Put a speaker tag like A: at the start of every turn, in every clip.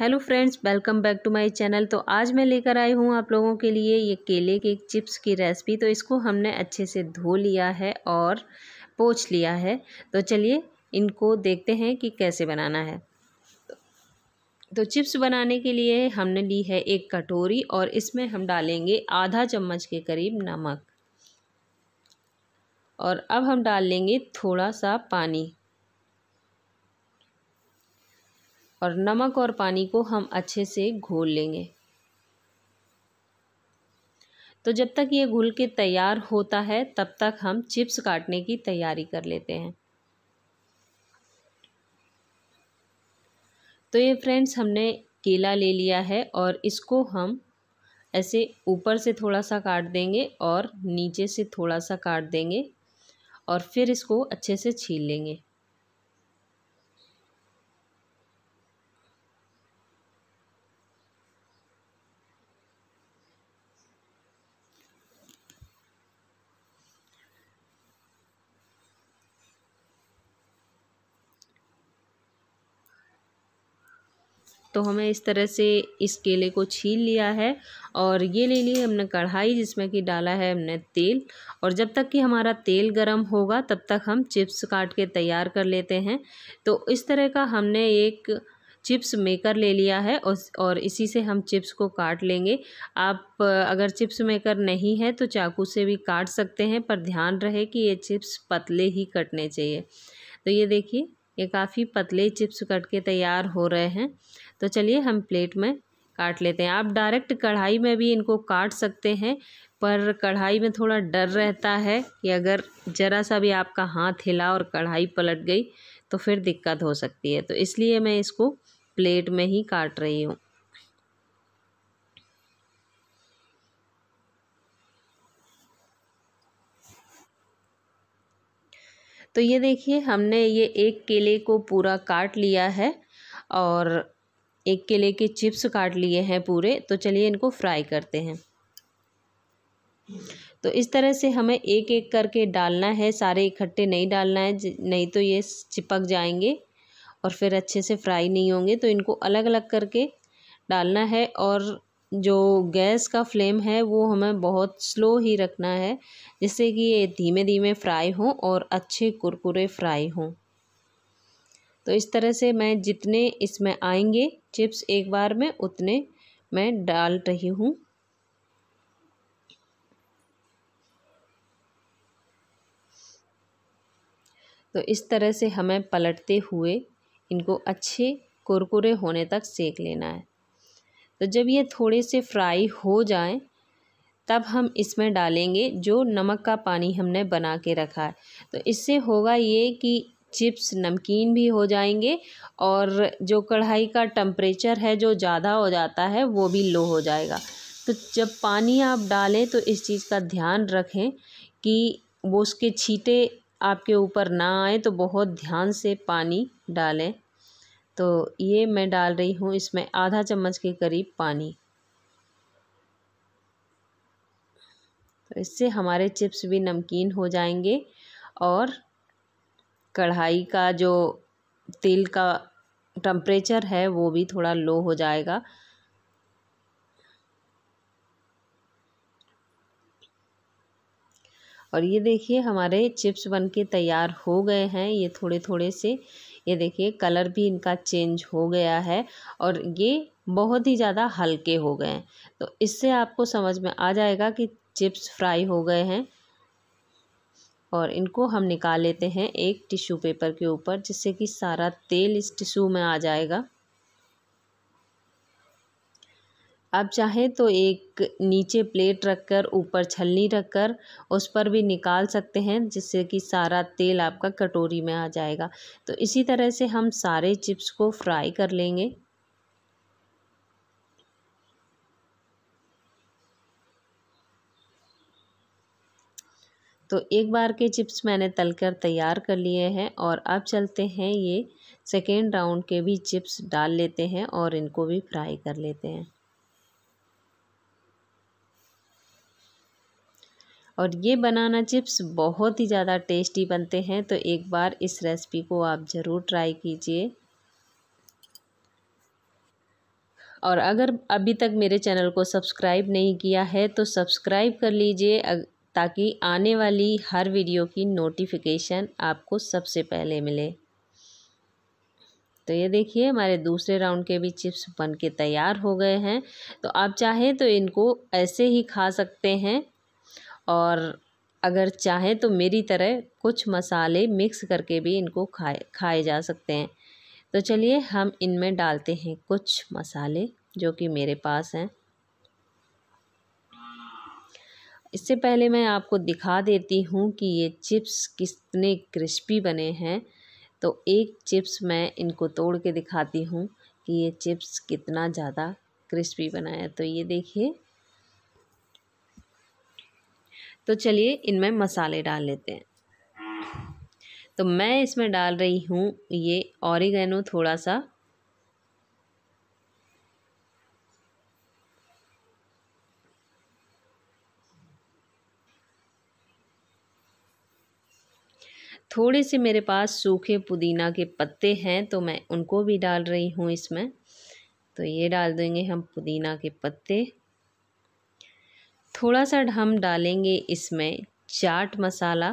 A: hello friends welcome back to my channel तो आज मैं लेकर आई हूँ आप लोगों के लिए ये केले के चिप्स की रेसिपी तो इसको हमने अच्छे से धो लिया है और पोछ लिया है तो चलिए इनको देखते हैं कि कैसे बनाना है तो चिप्स बनाने के लिए हमने ली है एक कटोरी और इसमें हम डालेंगे आधा चम्मच के करीब नमक और अब हम डाल लेंगे थोड़ा सा पानी और नमक और पानी को हम अच्छे से घोल लेंगे तो जब तक ये घुल के तैयार होता है तब तक हम चिप्स काटने की तैयारी कर लेते हैं तो ये फ्रेंड्स हमने केला ले लिया है और इसको हम ऐसे ऊपर से थोड़ा सा काट देंगे और नीचे से थोड़ा सा काट देंगे और फिर इसको अच्छे से छील लेंगे तो हमें इस तरह से इस केले को छील लिया है और ये ले ली हमने कढ़ाई जिसमें कि डाला है हमने तेल और जब तक कि हमारा तेल गरम होगा तब तक हम चिप्स काट के तैयार कर लेते हैं तो इस तरह का हमने एक चिप्स मेकर ले लिया है और इसी से हम चिप्स को काट लेंगे आप अगर चिप्स मेकर नहीं है तो चाकू से भी काट सकते हैं पर ध्यान रहे कि ये चिप्स पतले ही कटने चाहिए तो ये देखिए ये काफ़ी पतले चिप्स कट के तैयार हो रहे हैं तो चलिए हम प्लेट में काट लेते हैं आप डायरेक्ट कढ़ाई में भी इनको काट सकते हैं पर कढ़ाई में थोड़ा डर रहता है कि अगर ज़रा सा भी आपका हाथ हिला और कढ़ाई पलट गई तो फिर दिक्कत हो सकती है तो इसलिए मैं इसको प्लेट में ही काट रही हूँ तो ये देखिए हमने ये एक केले को पूरा काट लिया है और एक केले के चिप्स काट लिए हैं पूरे तो चलिए इनको फ्राई करते हैं तो इस तरह से हमें एक एक करके डालना है सारे इकट्ठे नहीं डालना है नहीं तो ये चिपक जाएंगे और फिर अच्छे से फ्राई नहीं होंगे तो इनको अलग अलग करके डालना है और जो गैस का फ्लेम है वो हमें बहुत स्लो ही रखना है जिससे कि ये धीमे धीमे फ्राई हों और अच्छे कुरकुरे फ्राई हों तो इस तरह से मैं जितने इसमें आएंगे चिप्स एक बार में उतने मैं डाल रही हूँ तो इस तरह से हमें पलटते हुए इनको अच्छे कुरकुरे होने तक सेक लेना है तो जब ये थोड़े से फ्राई हो जाए तब हम इसमें डालेंगे जो नमक का पानी हमने बना के रखा है तो इससे होगा ये कि चिप्स नमकीन भी हो जाएंगे और जो कढ़ाई का टम्परेचर है जो ज़्यादा हो जाता है वो भी लो हो जाएगा तो जब पानी आप डालें तो इस चीज़ का ध्यान रखें कि वो उसके छीटे आपके ऊपर ना आए तो बहुत ध्यान से पानी डालें तो ये मैं डाल रही हूँ इसमें आधा चम्मच के करीब पानी तो इससे हमारे चिप्स भी नमकीन हो जाएंगे और कढ़ाई का जो तेल का टम्परेचर है वो भी थोड़ा लो हो जाएगा और ये देखिए हमारे चिप्स बनके तैयार हो गए हैं ये थोड़े थोड़े से ये देखिए कलर भी इनका चेंज हो गया है और ये बहुत ही ज़्यादा हल्के हो गए हैं तो इससे आपको समझ में आ जाएगा कि चिप्स फ्राई हो गए हैं और इनको हम निकाल लेते हैं एक टिश्यू पेपर के ऊपर जिससे कि सारा तेल इस टिश्यू में आ जाएगा आप चाहें तो एक नीचे प्लेट रखकर ऊपर छलनी रखकर उस पर भी निकाल सकते हैं जिससे कि सारा तेल आपका कटोरी में आ जाएगा तो इसी तरह से हम सारे चिप्स को फ्राई कर लेंगे तो एक बार के चिप्स मैंने तल कर तैयार कर लिए हैं और अब चलते हैं ये सेकेंड राउंड के भी चिप्स डाल लेते हैं और इनको भी फ्राई कर लेते हैं और ये बनाना चिप्स बहुत ही ज़्यादा टेस्टी बनते हैं तो एक बार इस रेसिपी को आप ज़रूर ट्राई कीजिए और अगर अभी तक मेरे चैनल को सब्सक्राइब नहीं किया है तो सब्सक्राइब कर लीजिए ताकि आने वाली हर वीडियो की नोटिफिकेशन आपको सबसे पहले मिले तो ये देखिए हमारे दूसरे राउंड के भी चिप्स बन के तैयार हो गए हैं तो आप चाहें तो इनको ऐसे ही खा सकते हैं और अगर चाहें तो मेरी तरह कुछ मसाले मिक्स करके भी इनको खाए खाए जा सकते हैं तो चलिए हम इनमें डालते हैं कुछ मसाले जो कि मेरे पास हैं इससे पहले मैं आपको दिखा देती हूँ कि ये चिप्स कितने क्रिस्पी बने हैं तो एक चिप्स मैं इनको तोड़ के दिखाती हूँ कि ये चिप्स कितना ज़्यादा क्रिस्पी बना है तो ये देखिए तो चलिए इनमें मसाले डाल लेते हैं तो मैं इसमें डाल रही हूँ ये ऑरिगेनो थोड़ा सा थोड़े से मेरे पास सूखे पुदीना के पत्ते हैं तो मैं उनको भी डाल रही हूँ इसमें तो ये डाल देंगे हम पुदीना के पत्ते थोड़ा सा हम डालेंगे इसमें चाट मसाला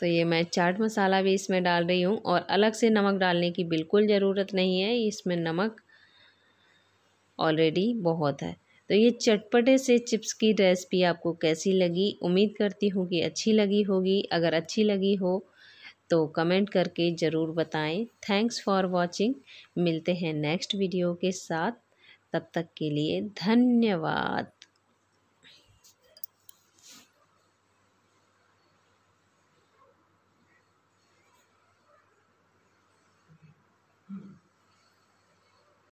A: तो ये मैं चाट मसाला भी इसमें डाल रही हूँ और अलग से नमक डालने की बिल्कुल ज़रूरत नहीं है इसमें नमक ऑलरेडी बहुत है तो ये चटपटे से चिप्स की रेसिपी आपको कैसी लगी उम्मीद करती हूँ कि अच्छी लगी होगी अगर अच्छी लगी हो तो कमेंट करके ज़रूर बताएं थैंक्स फॉर वॉचिंग मिलते हैं नेक्स्ट वीडियो के साथ तब तक के लिए धन्यवाद